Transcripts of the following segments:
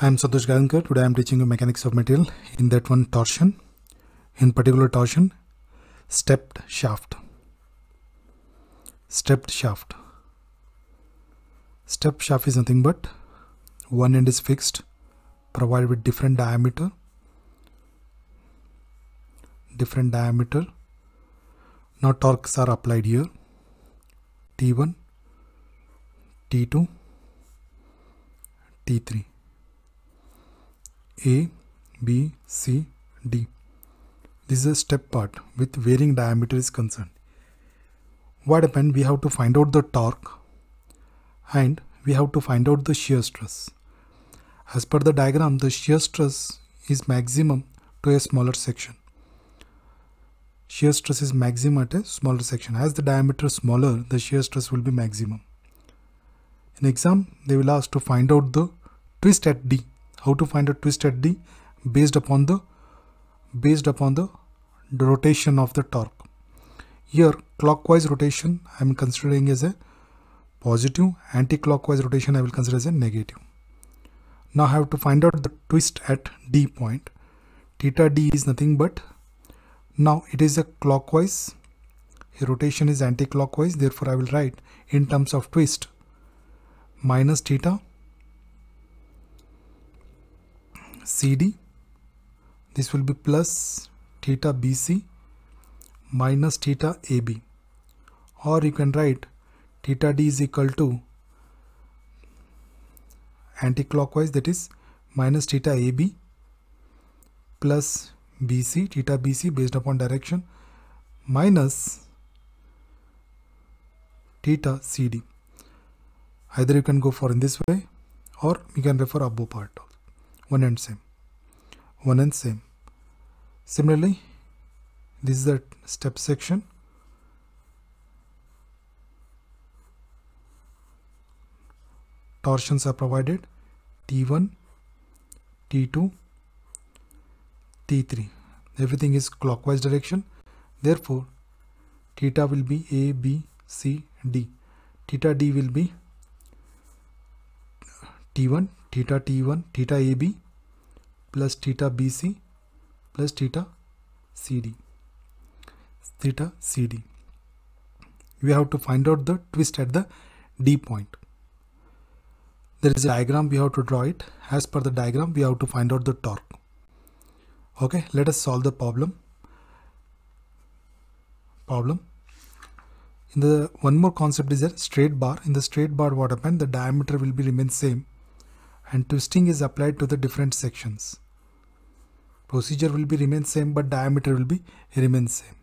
I am Satosh Today I am teaching you mechanics of material. In that one torsion, in particular torsion, stepped shaft, stepped shaft. Stepped shaft is nothing but one end is fixed, provided with different diameter, different diameter. Now torques are applied here, T1, T2, T3. A, B, C, D. This is a step part with varying diameter is concerned. What happened? We have to find out the torque and we have to find out the shear stress. As per the diagram, the shear stress is maximum to a smaller section. Shear stress is maximum at a smaller section. As the diameter is smaller, the shear stress will be maximum. In exam, they will ask to find out the twist at D how to find a twist at d based upon the based upon the rotation of the torque here clockwise rotation i am considering as a positive anti-clockwise rotation i will consider as a negative now i have to find out the twist at d point theta d is nothing but now it is a clockwise a rotation is anti-clockwise therefore i will write in terms of twist minus theta CD. This will be plus theta BC minus theta AB or you can write theta D is equal to anticlockwise that is minus theta AB plus BC theta BC based upon direction minus theta CD either you can go for in this way or you can refer above part also one and same one and same similarly this is the step section torsions are provided T1 T2 T3 everything is clockwise direction therefore theta will be A B C D theta D will be T1 theta t1 theta ab plus theta bc plus theta cd theta cd we have to find out the twist at the d point there is a diagram we have to draw it as per the diagram we have to find out the torque okay let us solve the problem problem in the one more concept is a straight bar in the straight bar what happened the diameter will be remain same and twisting is applied to the different sections. Procedure will be remain same but diameter will be remain same.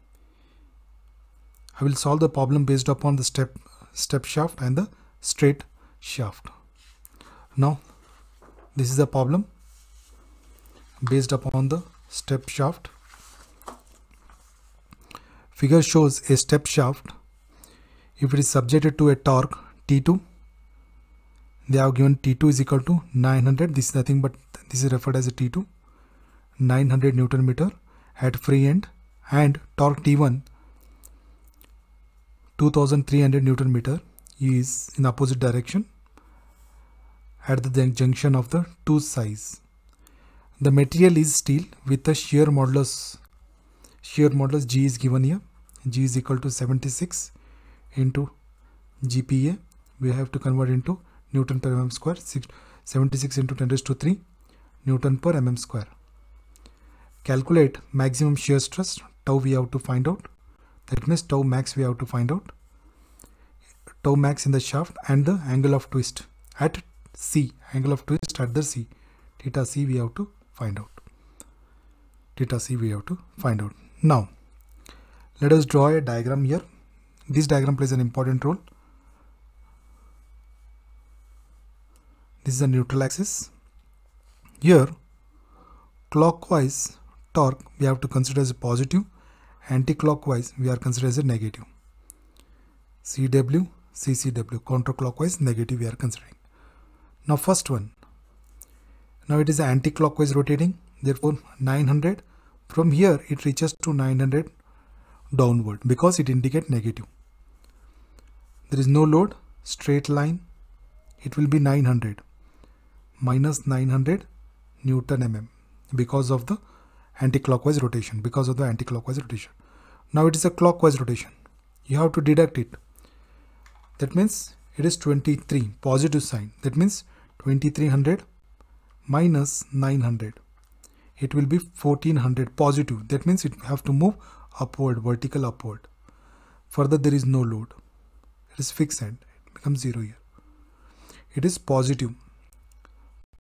I will solve the problem based upon the step step shaft and the straight shaft. Now this is the problem based upon the step shaft. Figure shows a step shaft if it is subjected to a torque T2 they have given T2 is equal to 900 this is nothing but this is referred as a T2 900 Newton meter at free end and torque T1 2300 Newton meter is in opposite direction at the junction of the two sides. The material is steel with a shear modulus shear modulus G is given here G is equal to 76 into GPA we have to convert into Newton per mm square, 76 into 10 raised to 3 Newton per mm square. Calculate maximum shear stress, tau we have to find out. That means tau max we have to find out. Tau max in the shaft and the angle of twist at C, angle of twist at the C. Theta C we have to find out. Theta C we have to find out. Now, let us draw a diagram here. This diagram plays an important role This is the neutral axis. Here clockwise torque we have to consider as a positive, anti-clockwise we are considered as a negative. CW, CCW, counterclockwise, negative we are considering. Now first one, now it is anti-clockwise rotating, therefore 900, from here it reaches to 900 downward because it indicates negative. There is no load, straight line, it will be 900 minus 900 Newton mm because of the anti-clockwise rotation because of the anti-clockwise rotation. Now it is a clockwise rotation. You have to deduct it. That means it is 23 positive sign. That means 2300 minus 900. It will be 1400 positive. That means it have to move upward, vertical upward. Further there is no load. It is fixed and it becomes zero here. It is positive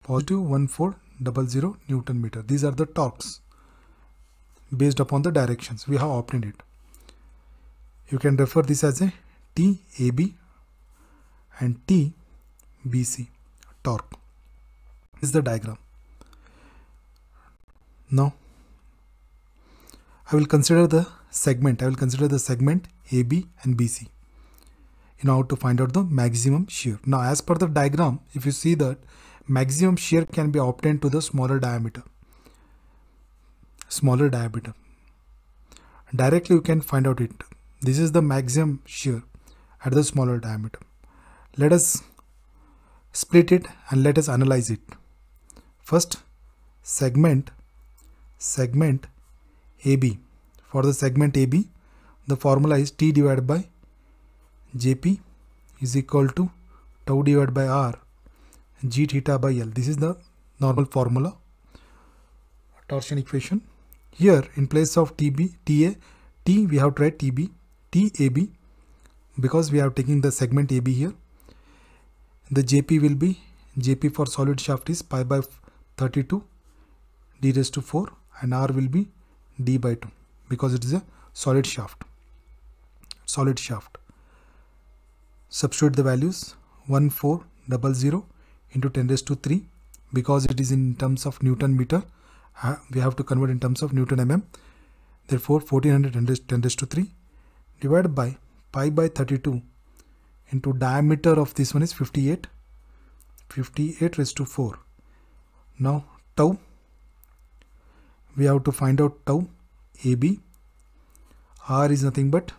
positive 1400 Newton meter. These are the torques based upon the directions we have obtained it. You can refer this as a TAB and TBC torque This is the diagram. Now I will consider the segment. I will consider the segment AB and BC in order to find out the maximum shear. Now as per the diagram if you see that maximum shear can be obtained to the smaller diameter. Smaller diameter. Directly you can find out it. This is the maximum shear at the smaller diameter. Let us split it and let us analyze it. First segment segment AB. For the segment AB the formula is T divided by JP is equal to tau divided by R g theta by L. This is the normal formula, torsion equation. Here in place of TB, TA, T we have tried TB, TAB because we are taking the segment AB here. The JP will be, JP for solid shaft is pi by 32, d raised to 4 and R will be d by 2 because it is a solid shaft, solid shaft. Substitute the values 1, 4, 0 into 10 raised to 3 because it is in terms of Newton meter we have to convert in terms of Newton mm therefore 1400 10 raised to 3 divided by pi by 32 into diameter of this one is 58 58 raised to 4 now tau we have to find out tau AB R is nothing but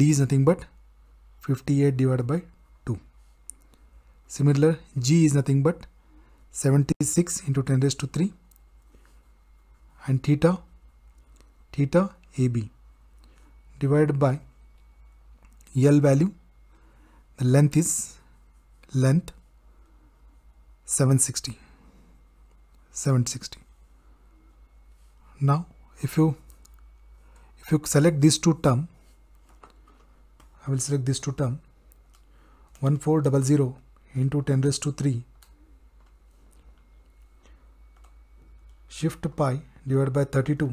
D is nothing but 58 divided by Similar, G is nothing but 76 into 10 raised to 3 and theta, theta AB divided by L value. The length is length 760. 760. Now, if you if you select these two term, I will select these two term 1400 into 10 raised to 3 shift pi divided by 32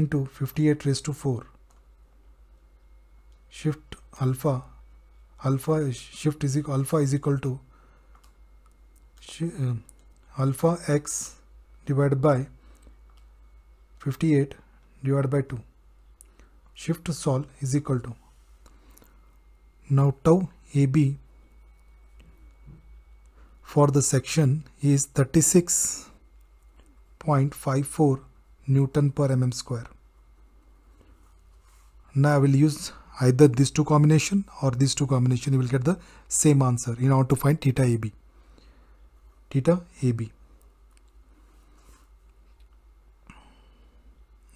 into 58 raised to 4 shift alpha alpha shift is equal alpha is equal to uh, alpha x divided by 58 divided by 2 shift solve is equal to now tau ab for the section is 36.54 Newton per mm square. Now I will use either these two combination or these two combination you will get the same answer in order to find theta AB. Theta AB.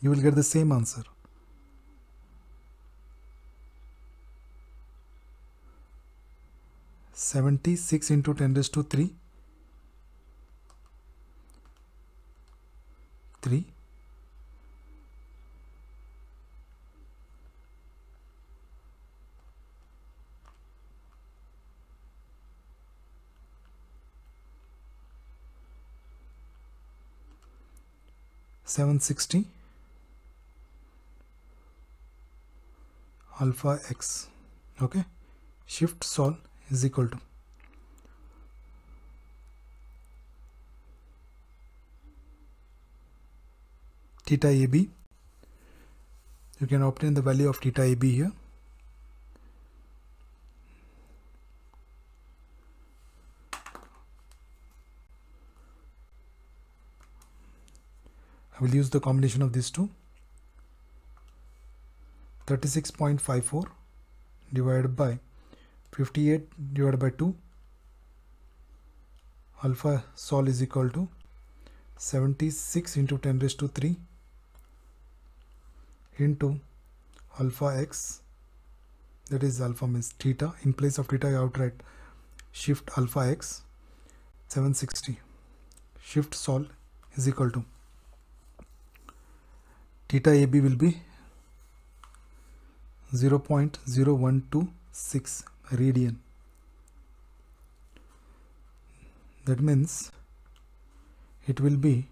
You will get the same answer. 76 into 10 raised to 3 3 760 alpha x okay shift solve is equal to theta ab you can obtain the value of theta ab here I will use the combination of these two 36.54 divided by 58 divided by 2 alpha sol is equal to 76 into 10 raised to 3 into alpha x that is alpha means theta in place of theta I outright shift alpha x 760 shift sol is equal to theta ab will be 0 0.0126 Radian. that means it will be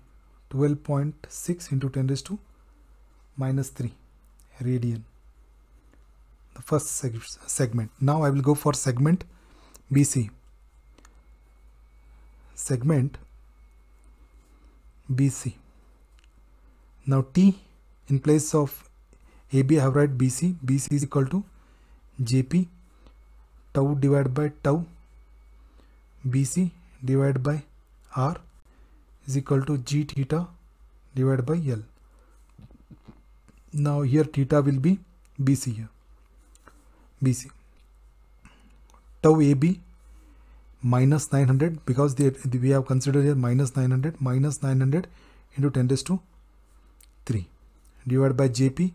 12.6 into 10 raised to minus 3 radian the first seg segment now I will go for segment BC segment BC now T in place of AB I have write BC BC is equal to JP tau divided by tau bc divided by r is equal to g theta divided by l now here theta will be bc here bc tau ab minus 900 because we have considered here minus 900 minus 900 into 10 raised to 3 divided by jp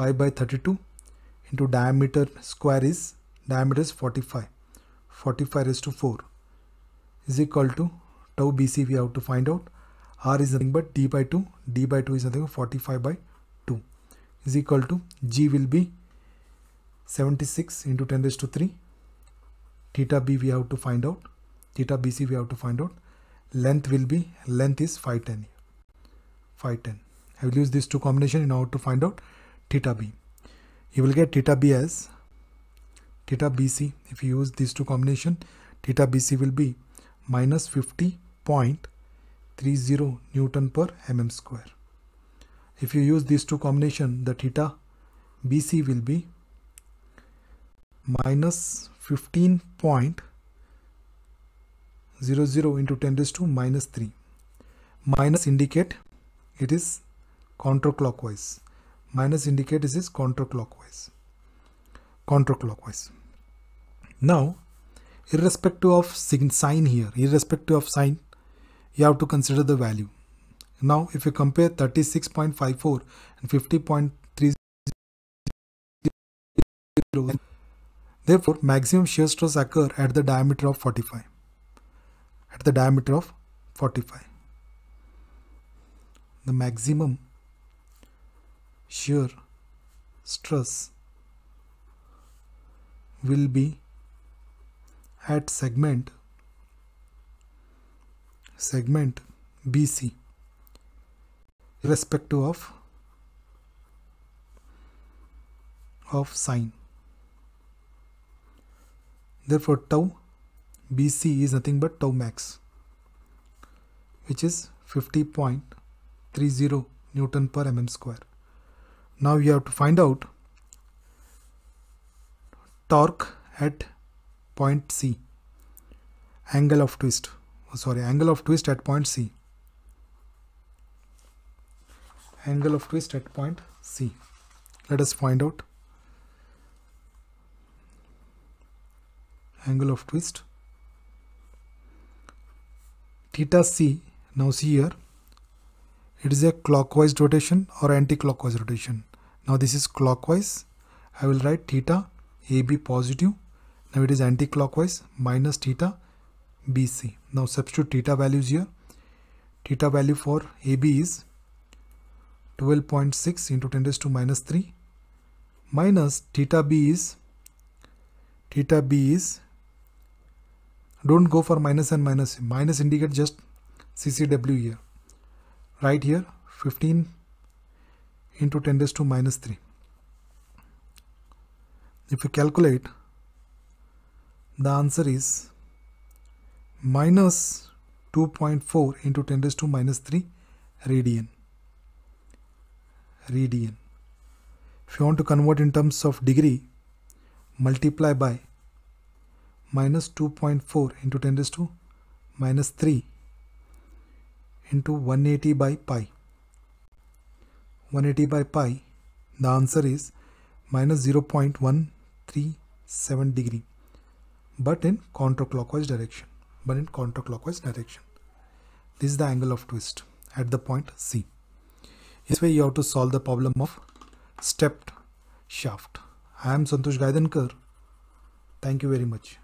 pi by 32 into diameter square is diameter is 45 45 raised to 4 is equal to tau bc we have to find out r is nothing but d by 2 d by 2 is nothing but 45 by 2 is equal to g will be 76 into 10 raised to 3 theta b we have to find out theta bc we have to find out length will be length is 510 510 I will use these two combination in order to find out theta b you will get theta b as theta BC, if you use these two combination, theta BC will be minus 50.30 Newton per mm square. If you use these two combination, the theta BC will be minus 15.00 into 10 raised to minus 3. Minus indicate it is counterclockwise. Minus indicate is counterclockwise counterclockwise. Now, irrespective of sign here, irrespective of sign, you have to consider the value. Now, if you compare 36.54 and 50.30, therefore maximum shear stress occur at the diameter of 45. At the diameter of 45. The maximum shear stress will be at segment segment BC irrespective of of sine. Therefore tau BC is nothing but tau max which is 50.30 Newton per mm square. Now you have to find out torque at point C angle of twist oh, sorry angle of twist at point C angle of twist at point C let us find out angle of twist theta C now see here it is a clockwise rotation or anti-clockwise rotation now this is clockwise I will write theta AB positive. Now it is anti-clockwise minus theta BC. Now substitute theta values here. Theta value for AB is 12.6 into 10 raised to minus 3 minus theta B is theta B is don't go for minus and minus minus indicate just CCW here right here 15 into 10 raised to minus 3 if you calculate the answer is minus 2.4 into 10 raised to minus 3 radian radian if you want to convert in terms of degree multiply by minus 2.4 into 10 raised to minus 3 into 180 by pi 180 by pi the answer is minus 0.1 seven degree but in counterclockwise direction but in counterclockwise direction this is the angle of twist at the point C this way you have to solve the problem of stepped shaft I am Santosh Gaidankar thank you very much